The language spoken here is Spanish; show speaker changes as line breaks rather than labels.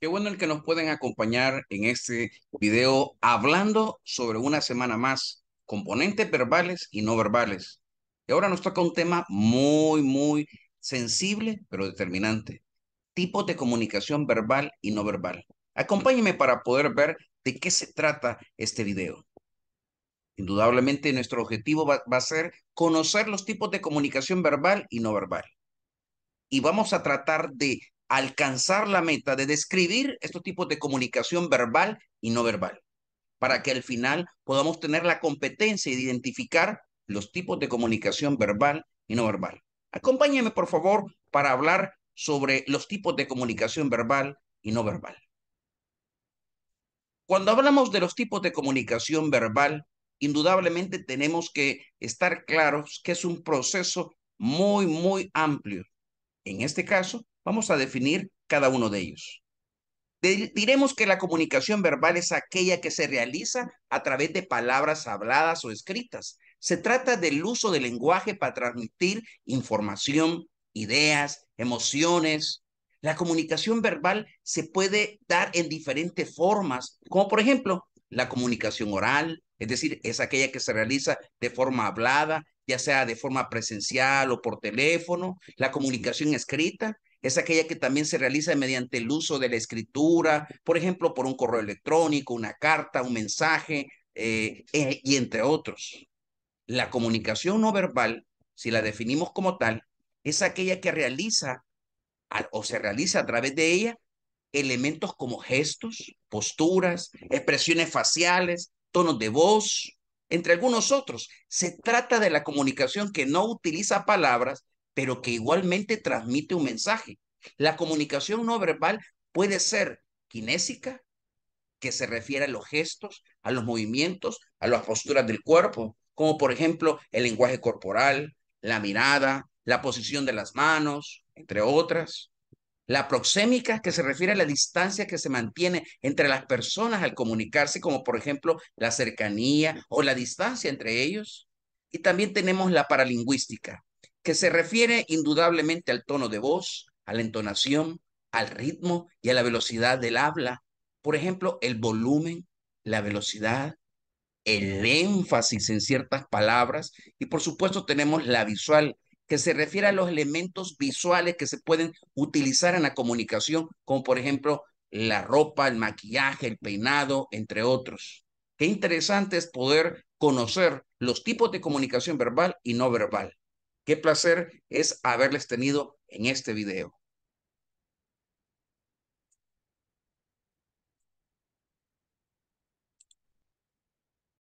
Qué bueno el que nos pueden acompañar en este video hablando sobre una semana más, componentes verbales y no verbales. Y ahora nos toca un tema muy, muy sensible, pero determinante. Tipos de comunicación verbal y no verbal. Acompáñenme para poder ver de qué se trata este video. Indudablemente nuestro objetivo va a ser conocer los tipos de comunicación verbal y no verbal. Y vamos a tratar de alcanzar la meta de describir estos tipos de comunicación verbal y no verbal, para que al final podamos tener la competencia de identificar los tipos de comunicación verbal y no verbal. Acompáñeme, por favor, para hablar sobre los tipos de comunicación verbal y no verbal. Cuando hablamos de los tipos de comunicación verbal, indudablemente tenemos que estar claros que es un proceso muy, muy amplio. En este caso, Vamos a definir cada uno de ellos. Diremos que la comunicación verbal es aquella que se realiza a través de palabras habladas o escritas. Se trata del uso del lenguaje para transmitir información, ideas, emociones. La comunicación verbal se puede dar en diferentes formas, como por ejemplo la comunicación oral, es decir, es aquella que se realiza de forma hablada, ya sea de forma presencial o por teléfono, la comunicación escrita, es aquella que también se realiza mediante el uso de la escritura, por ejemplo, por un correo electrónico, una carta, un mensaje eh, eh, y entre otros. La comunicación no verbal, si la definimos como tal, es aquella que realiza o se realiza a través de ella elementos como gestos, posturas, expresiones faciales, tonos de voz, entre algunos otros. Se trata de la comunicación que no utiliza palabras, pero que igualmente transmite un mensaje. La comunicación no verbal puede ser kinésica, que se refiere a los gestos, a los movimientos, a las posturas del cuerpo, como por ejemplo el lenguaje corporal, la mirada, la posición de las manos, entre otras. La proxémica, que se refiere a la distancia que se mantiene entre las personas al comunicarse, como por ejemplo la cercanía o la distancia entre ellos. Y también tenemos la paralingüística, que se refiere indudablemente al tono de voz, a la entonación, al ritmo y a la velocidad del habla. Por ejemplo, el volumen, la velocidad, el énfasis en ciertas palabras y por supuesto tenemos la visual, que se refiere a los elementos visuales que se pueden utilizar en la comunicación, como por ejemplo la ropa, el maquillaje, el peinado, entre otros. Qué interesante es poder conocer los tipos de comunicación verbal y no verbal. Qué placer es haberles tenido en este video.